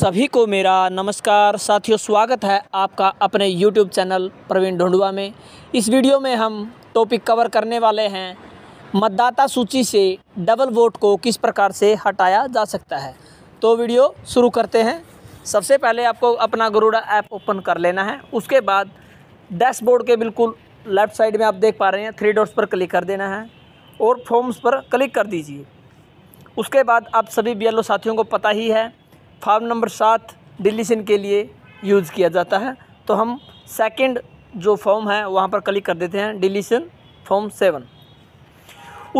सभी को मेरा नमस्कार साथियों स्वागत है आपका अपने YouTube चैनल प्रवीण ढोंडुआ में इस वीडियो में हम टॉपिक कवर करने वाले हैं मतदाता सूची से डबल वोट को किस प्रकार से हटाया जा सकता है तो वीडियो शुरू करते हैं सबसे पहले आपको अपना गरुड़ा ऐप ओपन कर लेना है उसके बाद डैशबोर्ड के बिल्कुल लेफ़्ट साइड में आप देख पा रहे हैं थ्री डॉट्स पर क्लिक कर देना है और फॉर्म्स पर क्लिक कर दीजिए उसके बाद आप सभी बी साथियों को पता ही है फार्म नंबर सात डिलीशन के लिए यूज़ किया जाता है तो हम सेकंड जो फॉर्म है वहाँ पर क्लिक कर देते हैं डिलीशन फॉर्म सेवन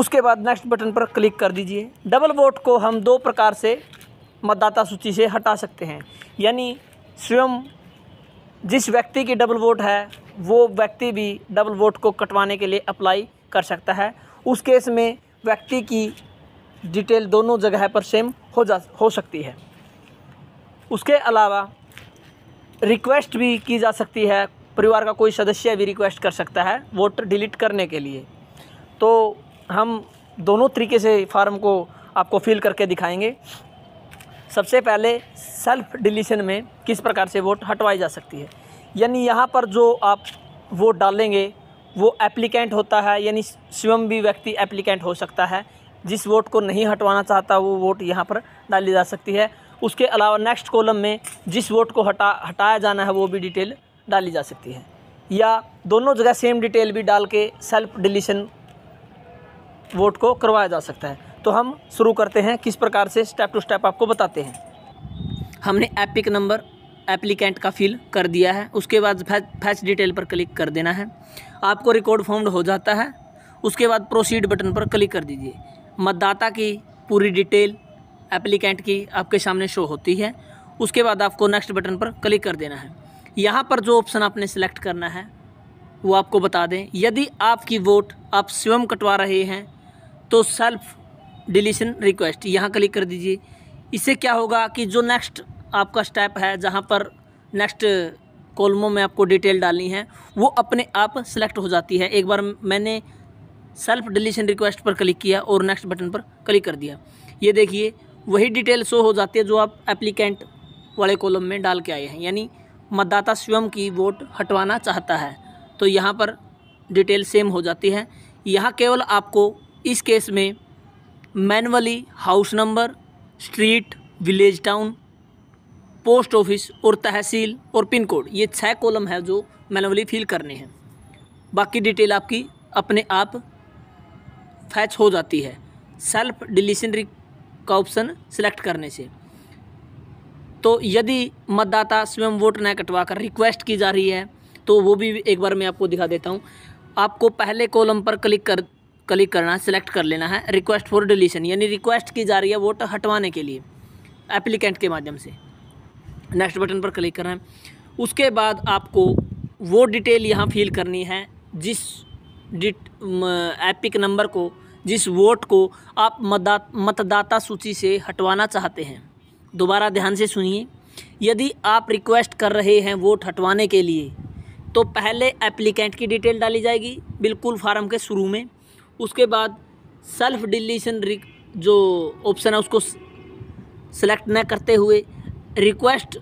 उसके बाद नेक्स्ट बटन पर क्लिक कर दीजिए डबल वोट को हम दो प्रकार से मतदाता सूची से हटा सकते हैं यानी स्वयं जिस व्यक्ति की डबल वोट है वो व्यक्ति भी डबल वोट को कटवाने के लिए अप्लाई कर सकता है उस केस में व्यक्ति की डिटेल दोनों जगह पर सेम हो जा हो सकती है उसके अलावा रिक्वेस्ट भी की जा सकती है परिवार का कोई सदस्य भी रिक्वेस्ट कर सकता है वोटर डिलीट करने के लिए तो हम दोनों तरीके से फार्म को आपको फिल करके दिखाएंगे सबसे पहले सेल्फ डिलीशन में किस प्रकार से वोट हटवाई जा सकती है यानी यहाँ पर जो आप वोट डालेंगे वो एप्लीकेंट होता है यानी स्वयं भी व्यक्ति एप्लीकेंट हो सकता है जिस वोट को नहीं हटवाना चाहता वो वोट यहाँ पर डाली जा सकती है उसके अलावा नेक्स्ट कॉलम में जिस वोट को हटा हटाया जाना है वो भी डिटेल डाली जा सकती है या दोनों जगह सेम डिटेल भी डाल के सेल्फ डिलीशन वोट को करवाया जा सकता है तो हम शुरू करते हैं किस प्रकार से स्टेप टू स्टेप आपको बताते हैं हमने एपिक नंबर एप्लीकेंट का फिल कर दिया है उसके बाद फैच डिटेल पर क्लिक कर देना है आपको रिकॉर्ड फॉर्म्ड हो जाता है उसके बाद प्रोसीड बटन पर क्लिक कर दीजिए मतदाता की पूरी डिटेल एप्लीकेंट की आपके सामने शो होती है उसके बाद आपको नेक्स्ट बटन पर क्लिक कर देना है यहाँ पर जो ऑप्शन आपने सेलेक्ट करना है वो आपको बता दें यदि आपकी वोट आप स्वयं कटवा रहे हैं तो सेल्फ डिलीशन रिक्वेस्ट यहाँ क्लिक कर दीजिए इससे क्या होगा कि जो नेक्स्ट आपका स्टेप है जहाँ पर नेक्स्ट कॉलमों में आपको डिटेल डालनी है वो अपने आप सेलेक्ट हो जाती है एक बार मैंने सेल्फ डिलीशन रिक्वेस्ट पर क्लिक किया और नेक्स्ट बटन पर क्लिक कर दिया ये देखिए वही डिटेल शो हो जाती है जो आप एप्लीकेंट वाले कॉलम में डाल के आए हैं यानी मतदाता स्वयं की वोट हटवाना चाहता है तो यहाँ पर डिटेल सेम हो जाती है यहाँ केवल आपको इस केस में manually house number street village town post office और तहसील और पिन कोड ये छः कॉलम है जो मैनुअली फिल करने हैं बाकी डिटेल आपकी अपने आप फैच हो जाती है सेल्फ डिलीशनरी का ऑप्शन सिलेक्ट करने से तो यदि मतदाता स्वयं वोट न कटवा कर रिक्वेस्ट की जा रही है तो वो भी एक बार मैं आपको दिखा देता हूँ आपको पहले कॉलम पर क्लिक कर क्लिक करना है सिलेक्ट कर लेना है रिक्वेस्ट फॉर डिलीशन यानी रिक्वेस्ट की जा रही है वोट हटवाने के लिए एप्लीकेंट के माध्यम से नेक्स्ट बटन पर क्लिक करना है उसके बाद आपको वो डिटेल यहाँ फिल करनी है जिस डिट एपिक नंबर को जिस वोट को आप मतदाता सूची से हटवाना चाहते हैं दोबारा ध्यान से सुनिए यदि आप रिक्वेस्ट कर रहे हैं वोट हटवाने के लिए तो पहले एप्लीकेंट की डिटेल डाली जाएगी बिल्कुल फार्म के शुरू में उसके बाद सेल्फ डिलीशन जो ऑप्शन है उसको सेलेक्ट न करते हुए रिक्वेस्ट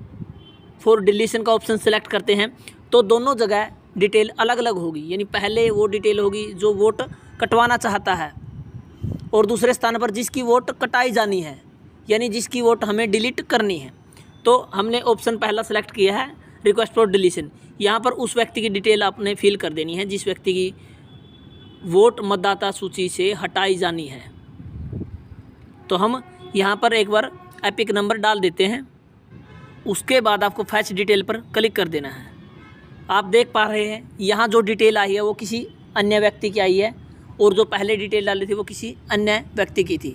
फॉर डिलीशन का ऑप्शन सेलेक्ट करते हैं तो दोनों जगह डिटेल अलग अलग होगी यानी पहले वो डिटेल होगी जो वोट कटवाना चाहता है और दूसरे स्थान पर जिसकी वोट कटाई जानी है यानी जिसकी वोट हमें डिलीट करनी है तो हमने ऑप्शन पहला सेलेक्ट किया है रिक्वेस्ट फॉर डिलीशन यहाँ पर उस व्यक्ति की डिटेल आपने फिल कर देनी है जिस व्यक्ति की वोट मतदाता सूची से हटाई जानी है तो हम यहाँ पर एक बार एपिक नंबर डाल देते हैं उसके बाद आपको फैच डिटेल पर क्लिक कर देना है आप देख पा रहे हैं यहाँ जो डिटेल आई है वो किसी अन्य व्यक्ति की आई है और जो पहले डिटेल डाली थी वो किसी अन्य व्यक्ति की थी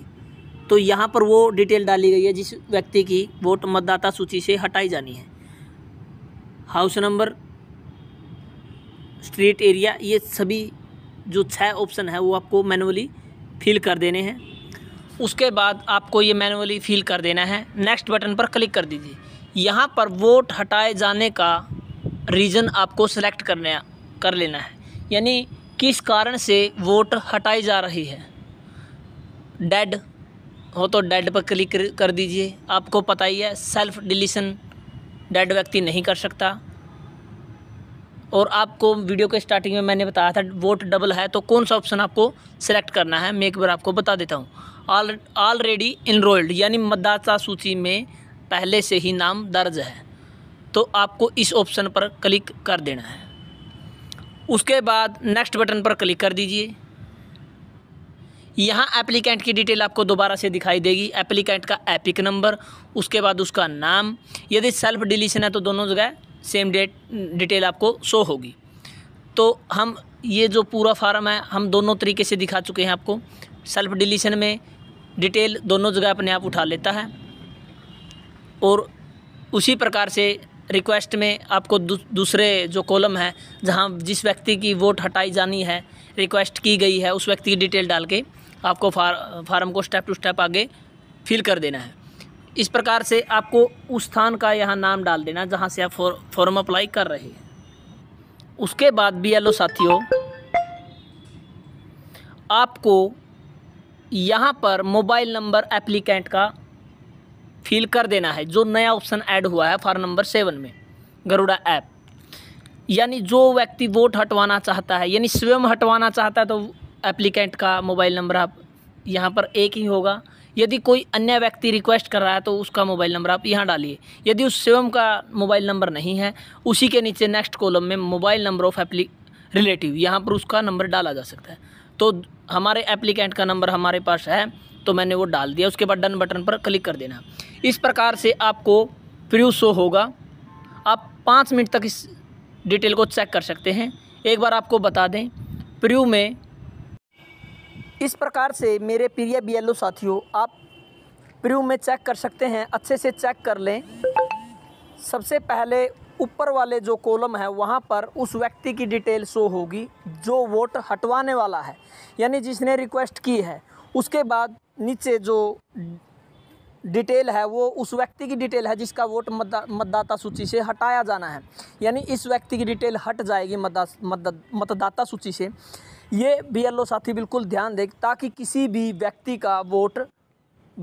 तो यहाँ पर वो डिटेल डाली गई है जिस व्यक्ति की वोट मतदाता सूची से हटाई जानी है हाउस नंबर स्ट्रीट एरिया ये सभी जो छः ऑप्शन है वो आपको मैनुअली फिल कर देने हैं उसके बाद आपको ये मैनुअली फिल कर देना है नेक्स्ट बटन पर क्लिक कर दीजिए यहाँ पर वोट हटाए जाने का रीज़न आपको सेलेक्ट करना कर लेना है यानी किस कारण से वोट हटाई जा रही है डेड हो तो डेड पर क्लिक कर दीजिए आपको पता ही है सेल्फ डिलीशन डेड व्यक्ति नहीं कर सकता और आपको वीडियो के स्टार्टिंग में मैंने बताया था वोट डबल है तो कौन सा ऑप्शन आपको सेलेक्ट करना है मैं एक बार आपको बता देता हूँ ऑल ऑलरेडी इनरोल्ड यानी मतदाता सूची में पहले से ही नाम दर्ज है तो आपको इस ऑप्शन पर क्लिक कर देना है उसके बाद नेक्स्ट बटन पर क्लिक कर दीजिए यहाँ एप्लीकेंट की डिटेल आपको दोबारा से दिखाई देगी एप्लीकेंट का एपिक नंबर उसके बाद उसका नाम यदि सेल्फ डिलीशन है तो दोनों जगह सेम डेट डिटेल आपको शो होगी तो हम ये जो पूरा फार्म है हम दोनों तरीके से दिखा चुके हैं आपको सेल्फ डिलीशन में डिटेल दोनों जगह अपने आप उठा लेता है और उसी प्रकार से रिक्वेस्ट में आपको दूसरे जो कॉलम है जहाँ जिस व्यक्ति की वोट हटाई जानी है रिक्वेस्ट की गई है उस व्यक्ति की डिटेल डाल के आपको फार फार्म को स्टेप टू स्टेप आगे फिल कर देना है इस प्रकार से आपको उस स्थान का यहाँ नाम डाल देना जहाँ से आप फॉर्म अप्लाई कर रहे हैं उसके बाद भी येलो साथियों आपको यहाँ पर मोबाइल नंबर एप्लीकेंट का फिल कर देना है जो नया ऑप्शन ऐड हुआ है फॉर्म नंबर सेवन में गरुड़ा ऐप यानी जो व्यक्ति वोट हटवाना चाहता है यानी स्वयं हटवाना चाहता है तो एप्लीकेंट का मोबाइल नंबर आप यहाँ पर एक ही होगा यदि कोई अन्य व्यक्ति रिक्वेस्ट कर रहा है तो उसका मोबाइल नंबर आप यहाँ डालिए यदि उस स्वयं का मोबाइल नंबर नहीं है उसी के नीचे नेक्स्ट कॉलम में मोबाइल नंबर ऑफ एप्ली रिलेटिव यहाँ पर उसका नंबर डाला जा सकता है तो हमारे एप्लीकेंट का नंबर हमारे पास है तो मैंने वो डाल दिया उसके बाद डन बटन पर क्लिक कर देना इस प्रकार से आपको प्रू शो होगा आप पाँच मिनट तक इस डिटेल को चेक कर सकते हैं एक बार आपको बता दें प्रू में इस प्रकार से मेरे प्रिय बी साथियों आप प्रू में चेक कर सकते हैं अच्छे से चेक कर लें सबसे पहले ऊपर वाले जो कॉलम है वहाँ पर उस व्यक्ति की डिटेल शो होगी जो वोट हटवाने वाला है यानी जिसने रिक्वेस्ट की है उसके बाद नीचे जो डिटेल है वो उस व्यक्ति की डिटेल है जिसका वोट मतदा मतदाता सूची से हटाया जाना है यानी इस व्यक्ति की डिटेल हट जाएगी मतदाता सूची से ये बी एल साथी बिल्कुल ध्यान दें ताकि किसी भी व्यक्ति का वोट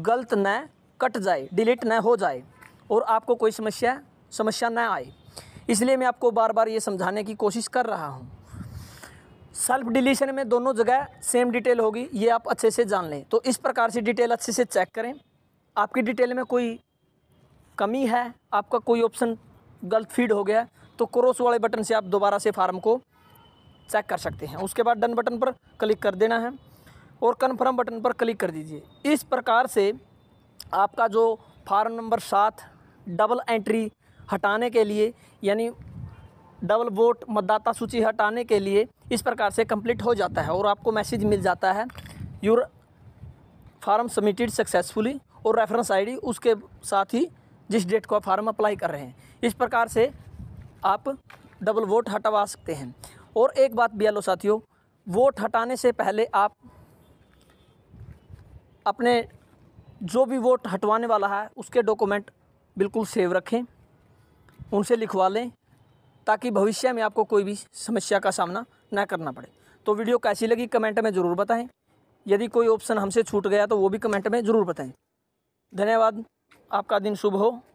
गलत न कट जाए डिलीट न हो जाए और आपको कोई समस्या समस्या न आए इसलिए मैं आपको बार बार ये समझाने की कोशिश कर रहा हूँ सेल्फ डिलीशन में दोनों जगह सेम डिटेल होगी ये आप अच्छे से जान लें तो इस प्रकार से डिटेल अच्छे से चेक करें आपकी डिटेल में कोई कमी है आपका कोई ऑप्शन गलत फीड हो गया तो क्रॉस वाले बटन से आप दोबारा से फार्म को चेक कर सकते हैं उसके बाद डन बटन पर क्लिक कर देना है और कन्फर्म बटन पर क्लिक कर दीजिए इस प्रकार से आपका जो फार्म नंबर सात डबल एंट्री हटाने के लिए यानी डबल वोट मतदाता सूची हटाने के लिए इस प्रकार से कंप्लीट हो जाता है और आपको मैसेज मिल जाता है योर फार्म सबमिटेड सक्सेसफुली और रेफरेंस आईडी उसके साथ ही जिस डेट को आप फार्म अप्लाई कर रहे हैं इस प्रकार से आप डबल वोट हटवा सकते हैं और एक बात भी आलो साथियों वोट हटाने से पहले आप अपने जो भी वोट हटवाने वाला है उसके डॉक्यूमेंट बिल्कुल सेव रखें उनसे लिखवा लें ताकि भविष्य में आपको कोई भी समस्या का सामना न करना पड़े तो वीडियो कैसी लगी कमेंट में ज़रूर बताएं यदि कोई ऑप्शन हमसे छूट गया तो वो भी कमेंट में ज़रूर बताएं धन्यवाद आपका दिन शुभ हो